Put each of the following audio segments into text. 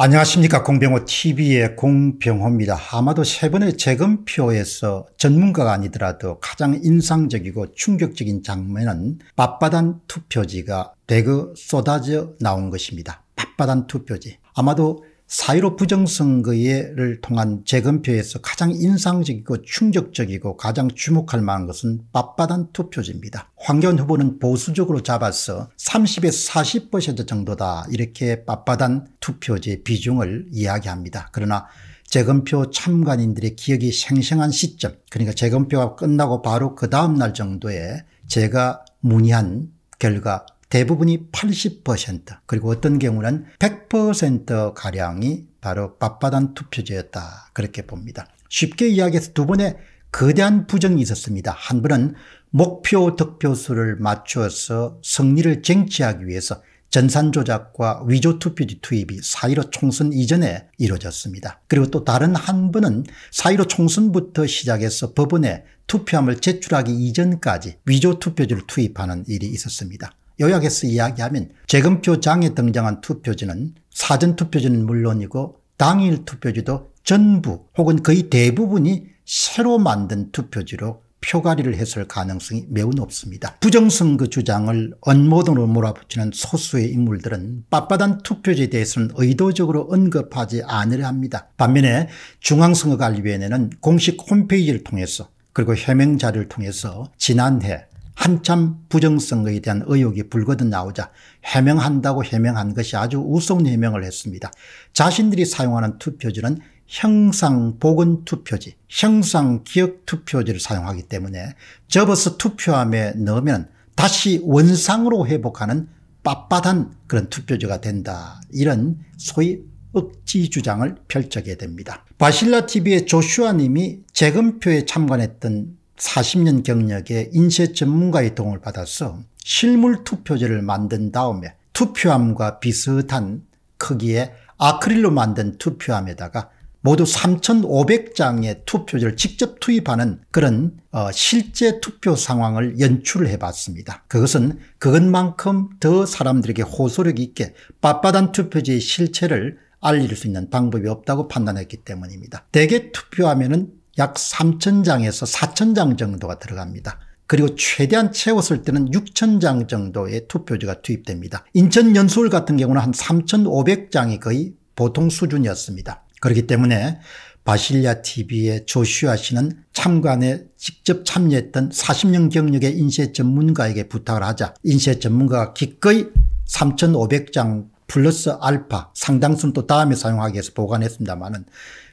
안녕하십니까 공병호 TV의 공병호입니다. 아마도 세 번의 재검표에서 전문가가 아니더라도 가장 인상적이고 충격적인 장면은 맞바단 투표지가 대거 쏟아져 나온 것입니다. 맞바단 투표지. 아마도 사1로 부정선거를 통한 재검표에서 가장 인상적이고 충격적이고 가장 주목할 만한 것은 빳빳한 투표지입니다. 황교안 후보는 보수적으로 잡아서 30에서 40% 정도다 이렇게 빳빳한 투표지 비중을 이야기합니다. 그러나 재검표 참관인들의 기억이 생생한 시점 그러니까 재검표가 끝나고 바로 그 다음날 정도에 제가 문의한 결과 대부분이 80% 그리고 어떤 경우는 100%가량이 바로 밥바단 투표제였다. 그렇게 봅니다. 쉽게 이야기해서 두 번의 거대한 부정이 있었습니다. 한 번은 목표 득표수를 맞추어서 승리를 쟁취하기 위해서 전산 조작과 위조 투표지 투입이 4.15 총선 이전에 이루어졌습니다. 그리고 또 다른 한 번은 4.15 총선부터 시작해서 법원에 투표함을 제출하기 이전까지 위조 투표지를 투입하는 일이 있었습니다. 요약해서 이야기하면 재검표 장에 등장한 투표지는 사전투표지는 물론이고 당일 투표지도 전부 혹은 거의 대부분이 새로 만든 투표지로 표가리를 했을 가능성이 매우 높습니다. 부정선거 주장을 언모든으로 몰아붙이는 소수의 인물들은 빳빳한 투표지에 대해서는 의도적으로 언급하지 않으려 합니다. 반면에 중앙선거관리위원회는 공식 홈페이지를 통해서 그리고 해명 자료를 통해서 지난해 한참 부정선거에 대한 의혹이 불거듯 나오자 해명한다고 해명한 것이 아주 우스운 해명을 했습니다. 자신들이 사용하는 투표지는 형상보건투표지, 형상기억투표지를 사용하기 때문에 접어서 투표함에 넣으면 다시 원상으로 회복하는 빳빳한 그런 투표지가 된다. 이런 소위 억지 주장을 펼쳐게 됩니다. 바실라 TV의 조슈아 님이 재검표에 참관했던 40년 경력의 인쇄 전문가의 도움을 받아서 실물 투표지를 만든 다음에 투표함과 비슷한 크기의 아크릴로 만든 투표함에다가 모두 3,500장의 투표지를 직접 투입하는 그런 어, 실제 투표 상황을 연출을 해봤습니다. 그것은 그것만큼 더 사람들에게 호소력 있게 빳빳한 투표지의 실체를 알릴 수 있는 방법이 없다고 판단했기 때문입니다. 대개 투표하면은 약 3,000장에서 4,000장 정도가 들어갑니다. 그리고 최대한 채웠을 때는 6,000장 정도의 투표지가 투입됩니다. 인천 연수울 같은 경우는 한 3,500장이 거의 보통 수준이었습니다. 그렇기 때문에 바실리아 TV의 조슈아 씨는 참관에 직접 참여했던 40년 경력의 인쇄 전문가에게 부탁을 하자 인쇄 전문가가 기꺼이 3,500장 플러스 알파 상당수는 또 다음에 사용하기 위해서 보관했습니다만은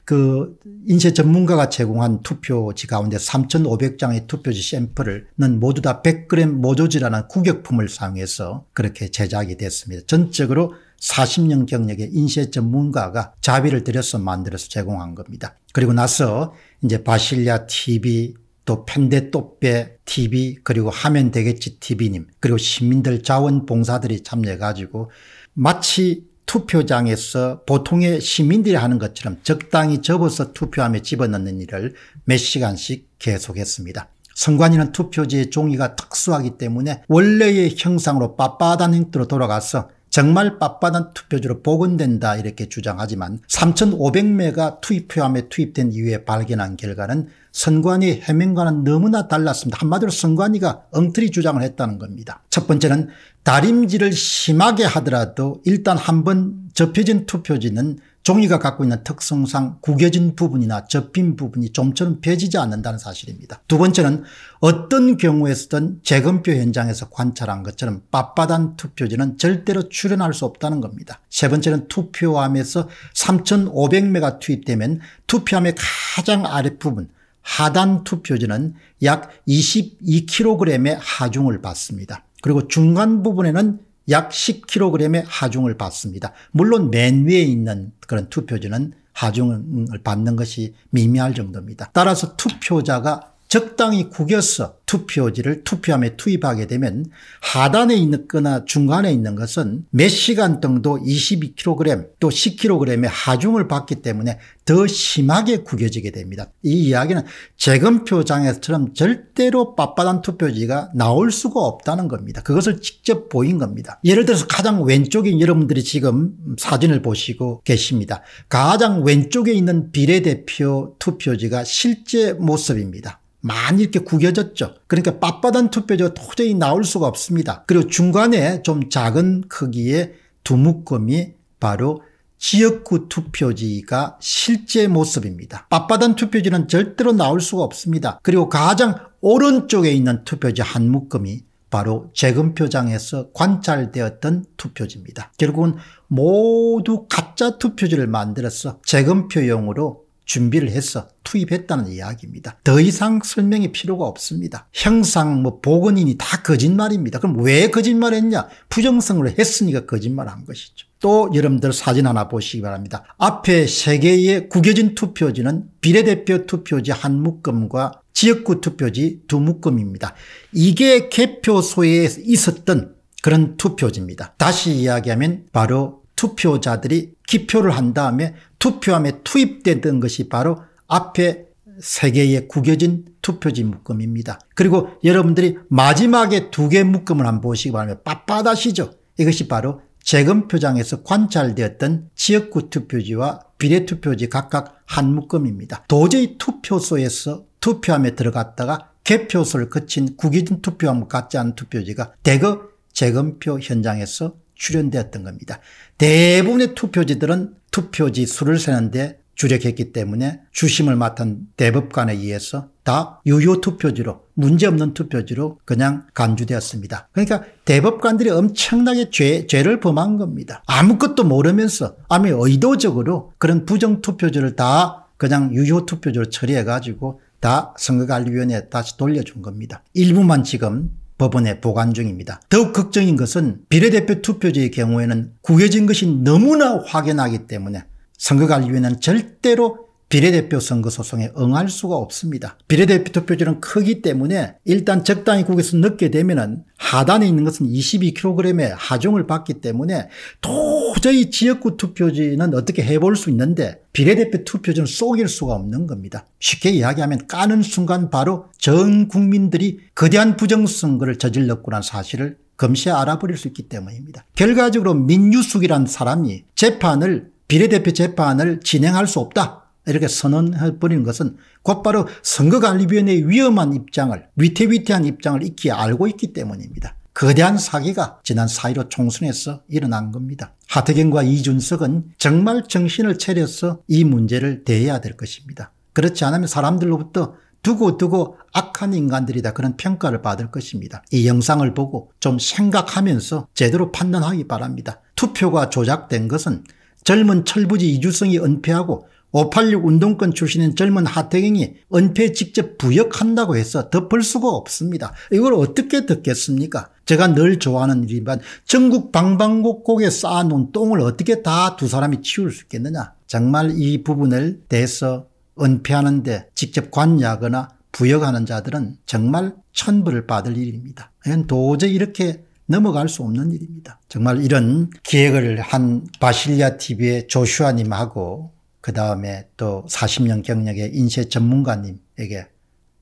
그 인쇄 전문가가 제공한 투표지 가운데 3,500장의 투표지 샘플을 모두 다 100g 모조지라는 구격품을 사용해서 그렇게 제작이 됐습니다. 전적으로 40년 경력의 인쇄 전문가가 자비를 들여서 만들어서 제공한 겁니다. 그리고 나서 이제 바실리아 TV 또 펜데 또빼 TV 그리고 하면 되겠지 TV님 그리고 시민들 자원봉사들이 참여해가지고 마치 투표장에서 보통의 시민들이 하는 것처럼 적당히 접어서 투표함에 집어넣는 일을 몇 시간씩 계속했습니다. 선관위는 투표지의 종이가 특수하기 때문에 원래의 형상으로 빳빳한 형태로 돌아가서 정말 빳빳한 투표지로 복원된다 이렇게 주장하지만 3,500매가 투입표함에 투입된 이후에 발견한 결과는 선관위 해명과는 너무나 달랐습니다. 한마디로 선관위가 엉터리 주장을 했다는 겁니다. 첫 번째는 다림질을 심하게 하더라도 일단 한 번 접혀진 투표지는 종이가 갖고 있는 특성상 구겨진 부분이나 접힌 부분이 좀처럼 펴지지 않는다는 사실입니다. 두 번째는 어떤 경우에서든 재검표 현장에서 관찰한 것처럼 빳빳한 투표지는 절대로 출현할 수 없다는 겁니다. 세 번째는 투표함에서 3,500매가 투입되면 투표함의 가장 아랫부분 하단 투표지는 약 22kg의 하중을 받습니다. 그리고 중간 부분에는 약 10kg의 하중을 받습니다. 물론 맨 위에 있는 그런 투표지는 하중을 받는 것이 미미할 정도입니다. 따라서 투표자가 적당히 구겨서 투표지를 투표함에 투입하게 되면 하단에 있거나 중간에 있는 것은 몇 시간 정도 22kg 또 10kg의 하중을 받기 때문에 더 심하게 구겨지게 됩니다. 이 이야기는 재검표장에서처럼 절대로 빳빳한 투표지가 나올 수가 없다는 겁니다. 그것을 직접 보인 겁니다. 예를 들어서 가장 왼쪽에 여러분들이 지금 사진을 보시고 계십니다. 가장 왼쪽에 있는 비례대표 투표지가 실제 모습입니다. 많이 이렇게 구겨졌죠. 그러니까 빳빳한 투표지가 도저히 나올 수가 없습니다. 그리고 중간에 좀 작은 크기의 두 묶음이 바로 지역구 투표지가 실제 모습입니다. 빳빳한 투표지는 절대로 나올 수가 없습니다. 그리고 가장 오른쪽에 있는 투표지 한 묶음이 바로 재검표장에서 관찰되었던 투표지입니다. 결국은 모두 가짜 투표지를 만들어서 재검표용으로 준비를 해서 투입했다는 이야기입니다. 더 이상 설명이 필요가 없습니다. 형상, 뭐 보건인이 다 거짓말입니다. 그럼 왜 거짓말했냐? 부정성으로 했으니까 거짓말한 것이죠. 또 여러분들 사진 하나 보시기 바랍니다. 앞에 세 개의 구겨진 투표지는 비례대표 투표지 한 묶음과 지역구 투표지 두 묶음입니다. 이게 개표소에 있었던 그런 투표지입니다. 다시 이야기하면 바로 투표자들이 기표를 한 다음에 투표함에 투입되던 것이 바로 앞에 세 개의 구겨진 투표지 묶음입니다. 그리고 여러분들이 마지막에 두 개 묶음을 한번 보시기 바랍니다. 빳빳하시죠? 이것이 바로 재검표장에서 관찰되었던 지역구 투표지와 비례투표지 각각 한 묶음입니다. 도저히 투표소에서 투표함에 들어갔다가 개표소를 거친 구기진 투표함 같지 않은 투표지가 대거 재검표 현장에서 출연되었던 겁니다. 대부분의 투표지들은 투표지 수를 세는데 주력했기 때문에 주심을 맡은 대법관에 의해서 다 유효 투표지로 문제없는 투표지로 그냥 간주되었습니다. 그러니까 대법관들이 엄청나게 죄, 죄를 범한 겁니다. 아무것도 모르면서 아니 의도적으로 그런 부정 투표지를 다 그냥 유효 투표지로 처리해가지고 다 선거관리위원회에 다시 돌려준 겁니다. 일부만 지금 법원에 보관 중입니다. 더욱 걱정인 것은 비례대표 투표제의 경우에는 구해진 것이 너무나 확연하기 때문에 선거관리위원회는 절대로 비례대표 선거 소송에 응할 수가 없습니다. 비례대표 투표율은 크기 때문에 일단 적당히 국에서 넣게 되면은 하단에 있는 것은 22kg의 하중을 받기 때문에 도저히 지역구 투표지는 어떻게 해볼 수 있는데 비례대표 투표지는 속일 수가 없는 겁니다. 쉽게 이야기하면 까는 순간 바로 전 국민들이 거대한 부정선거를 저질렀구나 사실을 금세 알아버릴 수 있기 때문입니다. 결과적으로 민유숙이란 사람이 재판을 비례대표 재판을 진행할 수 없다. 이렇게 선언해버리는 것은 곧바로 선거관리위원회의 위험한 입장을 위태위태한 입장을 익히 알고 있기 때문입니다. 거대한 사기가 지난 4.15 총선에서 일어난 겁니다. 하태경과 이준석은 정말 정신을 차려서 이 문제를 대해야 될 것입니다. 그렇지 않으면 사람들로부터 두고두고 악한 인간들이다 그런 평가를 받을 것입니다. 이 영상을 보고 좀 생각하면서 제대로 판단하기 바랍니다. 투표가 조작된 것은 젊은 철부지 이주성이 은폐하고 586 운동권 출신인 젊은 하태경이 은폐 직접 부역한다고 해서 덮을 수가 없습니다. 이걸 어떻게 듣겠습니까? 제가 늘 좋아하는 일이지만 전국 방방곡곡에 쌓아놓은 똥을 어떻게 다 두 사람이 치울 수 있겠느냐. 정말 이 부분을 대해서 은폐하는데 직접 관여하거나 부역하는 자들은 정말 천벌을 받을 일입니다. 이건 도저히 이렇게 넘어갈 수 없는 일입니다. 정말 이런 기획을 한 바실리아 TV의 조슈아님하고 그 다음에 또 40년 경력의 인쇄 전문가님에게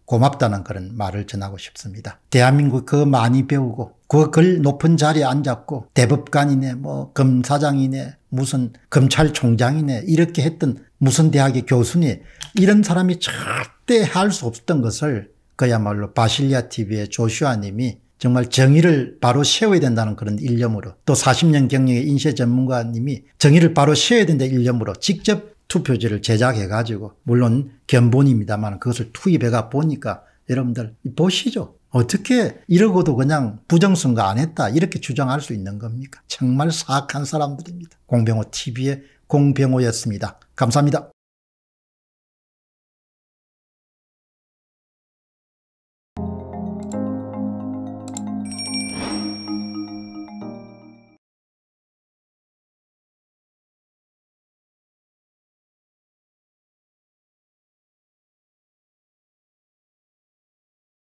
고맙다는 그런 말을 전하고 싶습니다. 대한민국 그 많이 배우고 그글 높은 자리에 앉았고 대법관이네 뭐 검사장이네 무슨 검찰총장이네 이렇게 했던 무슨 대학의 교수니 이런 사람이 절대 할 수 없었던 것을 그야말로 바실리아 TV의 조슈아님이 정말 정의를 바로 세워야 된다는 그런 일념으로 또 40년 경력의 인쇄 전문가님이 정의를 바로 세워야 된다 일념으로 직접 투표지를 제작해가지고 물론 견본입니다만 그것을 투입해가 보니까 여러분들 보시죠. 어떻게 이러고도 그냥 부정선거 안 했다 이렇게 주장할 수 있는 겁니까? 정말 사악한 사람들입니다. 공병호 TV의 공병호였습니다. 감사합니다.